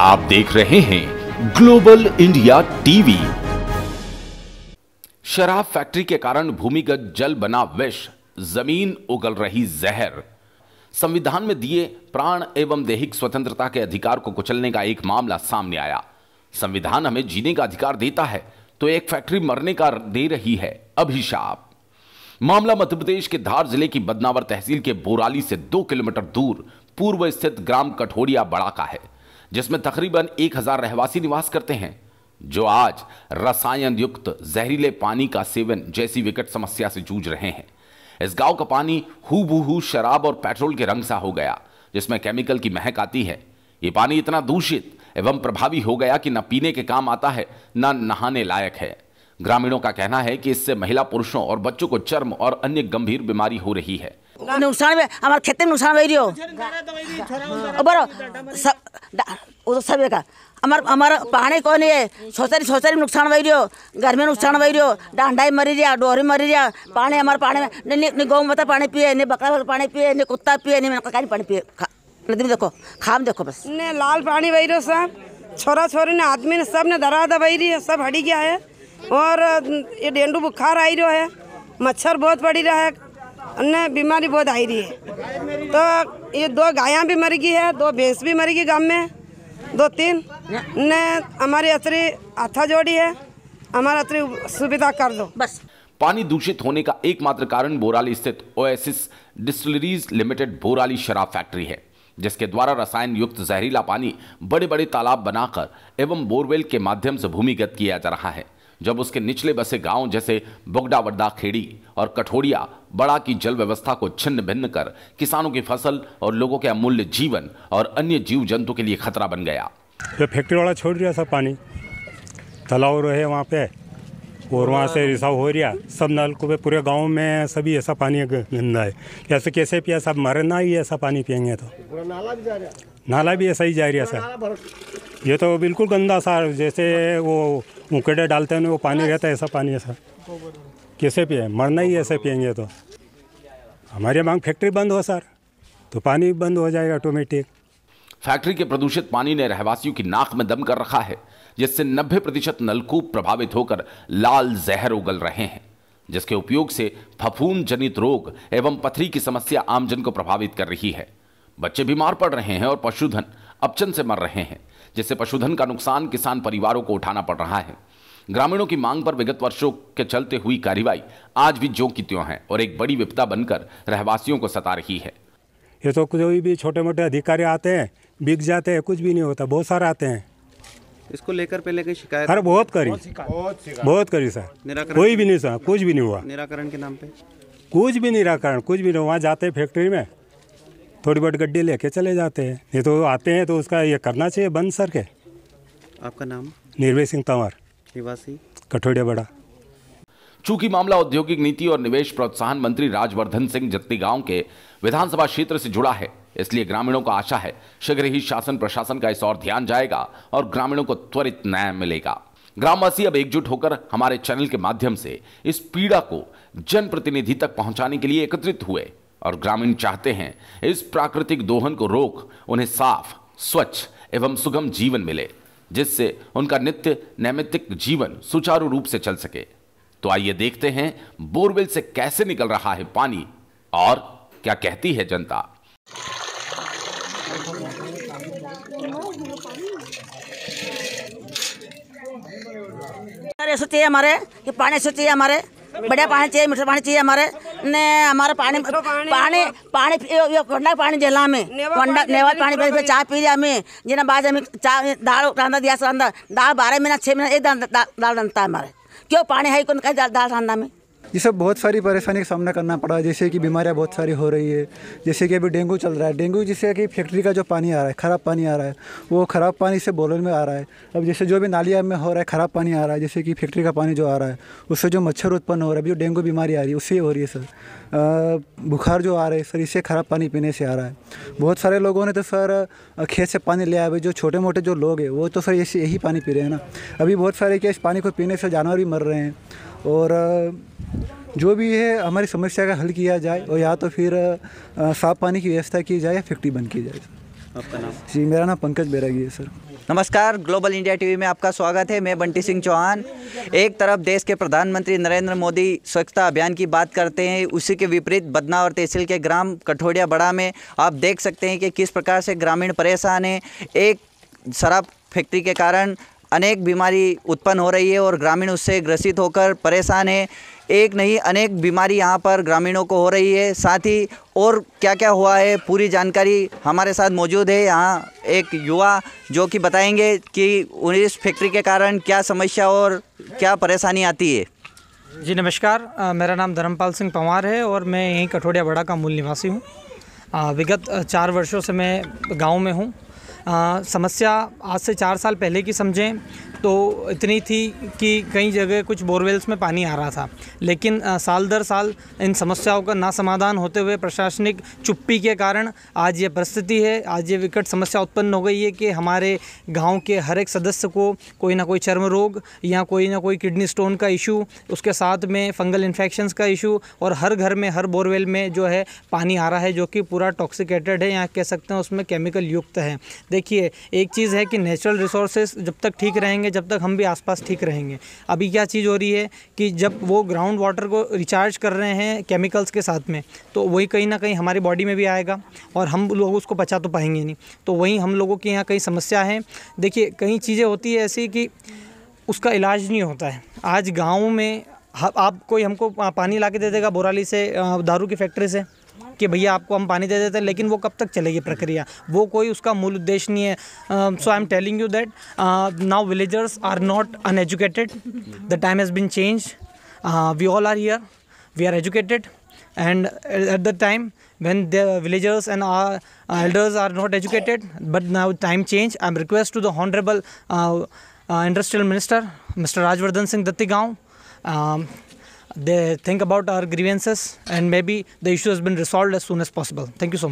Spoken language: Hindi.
आप देख रहे हैं ग्लोबल इंडिया टीवी शराब फैक्ट्री के कारण भूमिगत जल बना विष जमीन उगल रही जहर संविधान में दिए प्राण एवं दैहिक स्वतंत्रता के अधिकार को कुचलने का एक मामला सामने आया संविधान हमें जीने का अधिकार देता है तो एक फैक्ट्री मरने का दे रही है अभिशाप मामला मध्य प्रदेश के धार जिले की बदनावर तहसील के बोराली से दो किलोमीटर दूर पूर्व स्थित ग्राम कठोरिया बड़ा का है जिसमें तकरीबन एक हज़ार रहवासी निवास करते हैं जो आज रसायन युक्त जहरीले पानी का सेवन जैसी विकट समस्या से जूझ रहे हैं इस गांव का पानी हु शराब और पेट्रोल के रंग सा हो गया जिसमें केमिकल की महक आती है ये पानी इतना दूषित एवं प्रभावी हो गया कि न पीने के काम आता है न नहाने लायक है ग्रामीणों का कहना है कि इससे महिला पुरुषों और बच्चों को चर्म और अन्य गंभीर बीमारी हो रही है नुकसान में हमारे खेत में नुकसान भई रही हो सब वो तो सब देखा हमार हमारा पानी कौन है सोचा सोचा में नुकसान भई रहो घर में नुकसान भई डांडा डांडाई मरी रिया डोरी मरी रिया पानी हमारे पानी में नहीं गौ माता पानी पिए नहीं बकरा पानी पिए नहीं कुत्ता पिए नहीं कहीं पानी पिए नदी में देखो खाम देखो बस ने लाल पानी बह रहो सब छोरा छोरी ने आदमी ने सब ने दरा दब रही है सब हड़ी गया है और ये डेंडू बुखार आई रहा है मच्छर बहुत पड़ी रहा है અને બીમારી બહોત આવી રહી છે તો એ દો ગાયા બી મરી ગઈ હે દો ભેસ બી મરી ગઈ ગામ મે દો તીન ને અમારી આત્રી આઠા જોડી હે અમાર આત્રી સુવિધા કર દો બસ પાણી દૂષિત હોને કા એકમાત્ર કારણ બોરાલી સ્થિત ઓએસિસ ડિસ્ટિલરીઝ લિમિટેડ બોરાલી શરાબ ફેક્ટરી હે جسકે દ્વારા રસાયણયુક્ત ઝેરીલા પાણી બડે બડે તલાબ બનાકર एवं બોરવેલ કે માધ્યમ સે ભૂમિગત kiya ja raha hai जब उसके निचले बसे गांव जैसे बुगडावड्डा खेड़ी और कठोड़िया बड़ा की जल व्यवस्था को छिन्न भिन्न कर किसानों की फसल और लोगों के अमूल्य जीवन और अन्य जीव जंतु के लिए खतरा बन गया फैक्ट्री वाला छोड़ रहा सब पानी तालाब रहे वहाँ पे और वहाँ से रिसाव हो रहा सब नल को पूरे गांव में सभी ऐसा पानी गंदा है कैसे कैसे पिया सब मरना ही ऐसा पानी पियेंगे तो नाला भी ऐसा ही जा रहा सर ये तो बिल्कुल गंदा सा जैसे वो मुकड़े डालते हैं वो पानी रहता है ऐसा पानी ऐसा कैसे पिए मरना ही ऐसे पियेंगे तो हमारे मांग फैक्ट्री बंद हो सर तो पानी बंद हो जाएगा ऑटोमेटिक फैक्ट्री के प्रदूषित पानी ने रहवासियों की नाक में दम कर रखा है जिससे 90 प्रतिशत नलकूप प्रभावित होकर लाल जहर उगल रहे हैं जिसके उपयोग से फफून जनित रोग एवं पथरी की समस्या आमजन को प्रभावित कर रही है बच्चे बीमार पड़ रहे हैं और पशुधन अपचन से मर रहे हैं जिससे पशुधन का नुकसान किसान परिवारों को उठाना पड़ रहा है ग्रामीणों की मांग पर विगत वर्षों के चलते हुई कार्रवाई आज भी जो की त्यों है और एक बड़ी विपदा बनकर रहवासियों को सता रही है ये तो कोई भी छोटे मोटे अधिकारी आते हैं बिक जाते हैं कुछ भी नहीं होता बहुत सारे आते हैं इसको लेकर पहले की शिकायत अरे बहुत करी बहुत करी सर कोई भी नहीं सर कुछ भी नहीं हुआ निराकरण के नाम पे कुछ भी निराकरण कुछ भी नहीं वहाँ जाते फैक्ट्री में थोड़ी बहुत गड्डी लेके चले जाते हैं ये तो आते हैं तो उसका ये करना चाहिए बंद सर के आपका नाम निर्वेश सिंह तंवर निवासी कठोड़िया बड़ा चूंकि मामला औद्योगिक नीति और निवेश प्रोत्साहन मंत्री राजवर्धन सिंह जत्ती गांव के विधानसभा क्षेत्र से जुड़ा है इसलिए ग्रामीणों को आशा है शीघ्र ही शासन प्रशासन का इस और ध्यान जाएगा और ग्रामीणों को त्वरित न्याय मिलेगा ग्रामवासी अब एकजुट होकर हमारे चैनल के माध्यम से इस पीड़ा को जनप्रतिनिधि तक पहुंचाने के लिए एकत्रित हुए और ग्रामीण चाहते हैं इस प्राकृतिक दोहन को रोक उन्हें साफ स्वच्छ एवं सुगम जीवन मिले जिससे उनका नित्य नैमित्तिक जीवन सुचारू रूप से चल सके तो आइए देखते हैं बोरवेल से कैसे निकल रहा है पानी और क्या कहती है जनता हमारे कि पानी सोचिए हमारे बढ़िया पानी चाहिए मीठा पानी चाहिए हमारे ने हमारे पानी पानी पानी ठंडा पानी जला में नेवा पानी पी चाय पी लिया हमें जिना बाद हमें चाय दाल रांधा दिया दाल बारह महीना छः महीना एक दाल दाल रांधता है हमारे क्यों पानी है कौन कहीं दाल रांधा में ये सब बहुत सारी परेशानी का सामना करना पड़ा जैसे कि बीमारियाँ बहुत सारी हो रही है जैसे कि अभी डेंगू चल रहा है डेंगू जिससे कि फैक्ट्री का जो पानी आ रहा है ख़राब पानी आ रहा है वो ख़राब पानी से बोलन में आ रहा है अब जैसे जो भी नालिया में हो रहा है ख़राब पानी आ रहा है जैसे कि फैक्ट्री का पानी जो आ रहा है उससे जो मच्छर उत्पन्न हो रहा है जो डेंगू बीमारी आ रही है उससे हो रही है सर बुखार जो आ रहा है सर इससे ख़राब पानी पीने से आ रहा है बहुत सारे लोगों ने तो सर खेत से पानी लिया है जो छोटे मोटे जो लोग हैं वो तो सर यही पानी पी रहे हैं ना अभी बहुत सारे क्या इस पानी को पीने से जानवर भी मर रहे हैं और जो भी है हमारी समस्या का हल किया जाए और या तो फिर साफ पानी की व्यवस्था की जाए या फैक्ट्री बंद की जाए आपका नाम जी मेरा नाम पंकज बैरागी है सर नमस्कार ग्लोबल इंडिया टीवी में आपका स्वागत है मैं बंटी सिंह चौहान एक तरफ देश के प्रधानमंत्री नरेंद्र मोदी स्वच्छता अभियान की बात करते हैं उसी के विपरीत बदना और तहसील के ग्राम कठोड़िया बड़ा में आप देख सकते हैं कि किस प्रकार से ग्रामीण परेशान हैं एक शराब फैक्ट्री के कारण अनेक बीमारी उत्पन्न हो रही है और ग्रामीण उससे ग्रसित होकर परेशान है एक नहीं अनेक बीमारी यहाँ पर ग्रामीणों को हो रही है साथ ही और क्या क्या हुआ है पूरी जानकारी हमारे साथ मौजूद है यहाँ एक युवा जो कि बताएंगे कि इस फैक्ट्री के कारण क्या समस्या और क्या परेशानी आती है जी नमस्कार मेरा नाम धर्मपाल सिंह पंवार है और मैं यहीं कठोड़िया बड़ा का मूल निवासी हूँ विगत चार वर्षों से मैं गाँव में हूँ समस्या आज से चार साल पहले की समझें तो इतनी थी कि कई जगह कुछ बोरवेल्स में पानी आ रहा था लेकिन साल दर साल इन समस्याओं का ना समाधान होते हुए प्रशासनिक चुप्पी के कारण आज ये परिस्थिति है आज ये विकट समस्या उत्पन्न हो गई है कि हमारे गांव के हर एक सदस्य को कोई ना कोई चर्म रोग या कोई ना कोई किडनी स्टोन का इशू उसके साथ में फंगल इन्फेक्शन का इशू और हर घर में हर बोरवेल में जो है पानी आ रहा है जो कि पूरा टॉक्सिकेटेड है या कह सकते हैं उसमें केमिकल युक्त है देखिए एक चीज़ है कि नेचुरल रिसोर्सेज जब तक ठीक रहेंगे रहेंगे जब तक हम भी आसपास ठीक रहेंगे अभी क्या चीज़ हो रही है कि जब वो ग्राउंड वाटर को रिचार्ज कर रहे हैं केमिकल्स के साथ में तो वही कहीं ना कहीं हमारी बॉडी में भी आएगा और हम लोग उसको बचा तो पाएंगे नहीं तो वहीं हम लोगों के यहाँ कई समस्या है देखिए कई चीज़ें होती है ऐसी कि उसका इलाज नहीं होता है आज गाँव में आप कोई हमको पानी ला के दे देगा बोराली से दारू की फैक्ट्री से कि भैया आपको हम पानी दे देते हैं लेकिन वो कब तक चलेगी प्रक्रिया वो कोई उसका मूल उद्देश्य नहीं है so I am telling you that now villagers are not uneducated the time has been change we all are here we are educated and at the time when the villagers and are elders are not educated but now time change I am request to the honourable industrial minister mister Rajvardhan Singh Dattigaon they think about our grievances and maybe the issue has been resolved as soon as possible. Thank you so much.